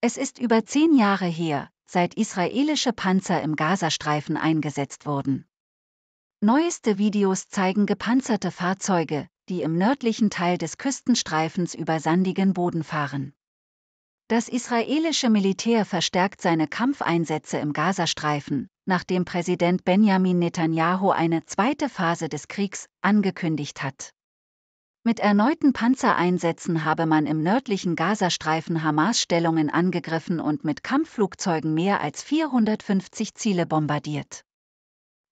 Es ist über zehn Jahre her, seit israelische Panzer im Gazastreifen eingesetzt wurden. Neueste Videos zeigen gepanzerte Fahrzeuge, die im nördlichen Teil des Küstenstreifens über sandigen Boden fahren. Das israelische Militär verstärkt seine Kampfeinsätze im Gazastreifen, nachdem Präsident Benjamin Netanyahu eine zweite Phase des Kriegs angekündigt hat. Mit erneuten Panzereinsätzen habe man im nördlichen Gazastreifen Hamas-Stellungen angegriffen und mit Kampfflugzeugen mehr als 450 Ziele bombardiert.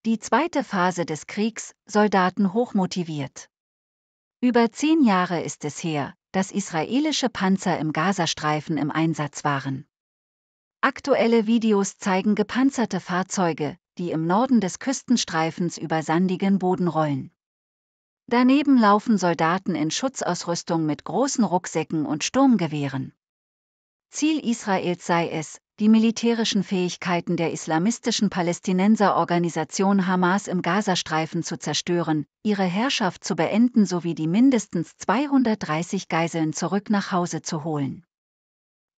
Die zweite Phase des Kriegs, Soldaten hochmotiviert. Über zehn Jahre ist es her, dass israelische Panzer im Gazastreifen im Einsatz waren. Aktuelle Videos zeigen gepanzerte Fahrzeuge, die im Norden des Küstenstreifens über sandigen Boden rollen. Daneben laufen Soldaten in Schutzausrüstung mit großen Rucksäcken und Sturmgewehren. Ziel Israels sei es, die militärischen Fähigkeiten der islamistischen Palästinenserorganisation Hamas im Gazastreifen zu zerstören, ihre Herrschaft zu beenden sowie die mindestens 230 Geiseln zurück nach Hause zu holen.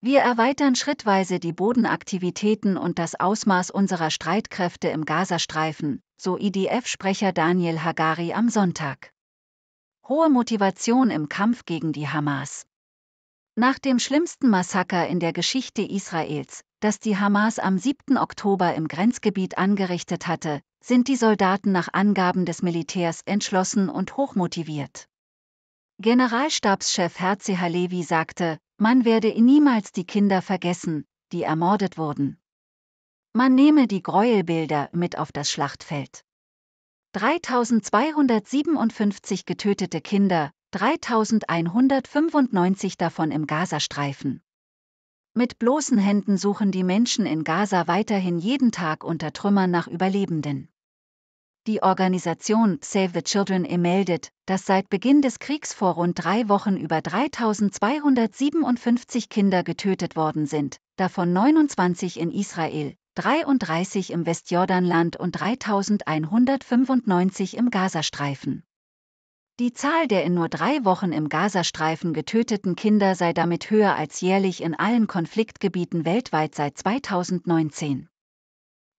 Wir erweitern schrittweise die Bodenaktivitäten und das Ausmaß unserer Streitkräfte im Gazastreifen, so IDF-Sprecher Daniel Hagari am Sonntag hohe Motivation im Kampf gegen die Hamas. Nach dem schlimmsten Massaker in der Geschichte Israels, das die Hamas am 7. Oktober im Grenzgebiet angerichtet hatte, sind die Soldaten nach Angaben des Militärs entschlossen und hochmotiviert. Generalstabschef Herzi Halevi sagte, man werde niemals die Kinder vergessen, die ermordet wurden. Man nehme die Gräuelbilder mit auf das Schlachtfeld. 3257 getötete Kinder, 3195 davon im Gazastreifen. Mit bloßen Händen suchen die Menschen in Gaza weiterhin jeden Tag unter Trümmern nach Überlebenden. Die Organisation Save the Children meldet, dass seit Beginn des Kriegs vor rund drei Wochen über 3257 Kinder getötet worden sind, davon 29 in Israel, 33 im Westjordanland und 3195 im Gazastreifen. Die Zahl der in nur drei Wochen im Gazastreifen getöteten Kinder sei damit höher als jährlich in allen Konfliktgebieten weltweit seit 2019.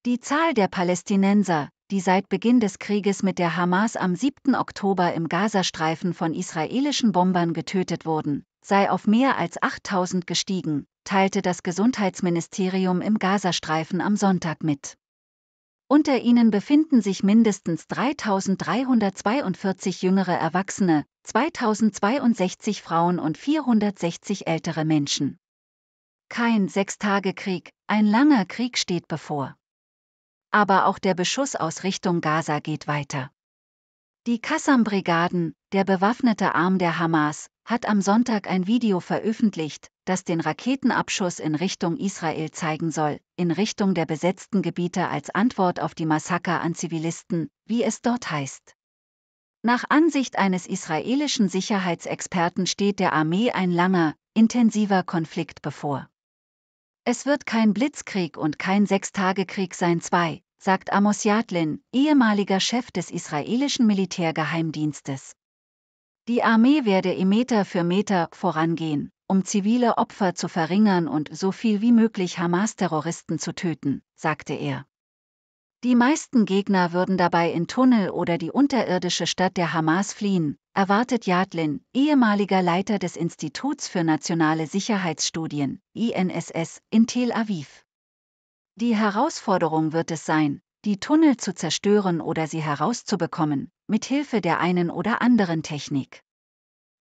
Die Zahl der Palästinenser, die seit Beginn des Krieges mit der Hamas am 7. Oktober im Gazastreifen von israelischen Bombern getötet wurden, sei auf mehr als 8000 gestiegen, teilte das Gesundheitsministerium im Gazastreifen am Sonntag mit. Unter ihnen befinden sich mindestens 3.342 jüngere Erwachsene, 2.062 Frauen und 460 ältere Menschen. Kein Sechstagekrieg, ein langer Krieg steht bevor. Aber auch der Beschuss aus Richtung Gaza geht weiter. Die kassam brigaden der bewaffnete Arm der Hamas, hat am Sonntag ein Video veröffentlicht, das den Raketenabschuss in Richtung Israel zeigen soll, in Richtung der besetzten Gebiete als Antwort auf die Massaker an Zivilisten, wie es dort heißt. Nach Ansicht eines israelischen Sicherheitsexperten steht der Armee ein langer, intensiver Konflikt bevor. Es wird kein Blitzkrieg und kein Sechstagekrieg sein zwei, sagt Amos Yadlin, ehemaliger Chef des israelischen Militärgeheimdienstes. Die Armee werde im Meter für Meter vorangehen, um zivile Opfer zu verringern und so viel wie möglich Hamas-Terroristen zu töten, sagte er. Die meisten Gegner würden dabei in Tunnel oder die unterirdische Stadt der Hamas fliehen, erwartet Yadlin, ehemaliger Leiter des Instituts für nationale Sicherheitsstudien, INSS, in Tel Aviv. Die Herausforderung wird es sein, die Tunnel zu zerstören oder sie herauszubekommen, mithilfe der einen oder anderen Technik.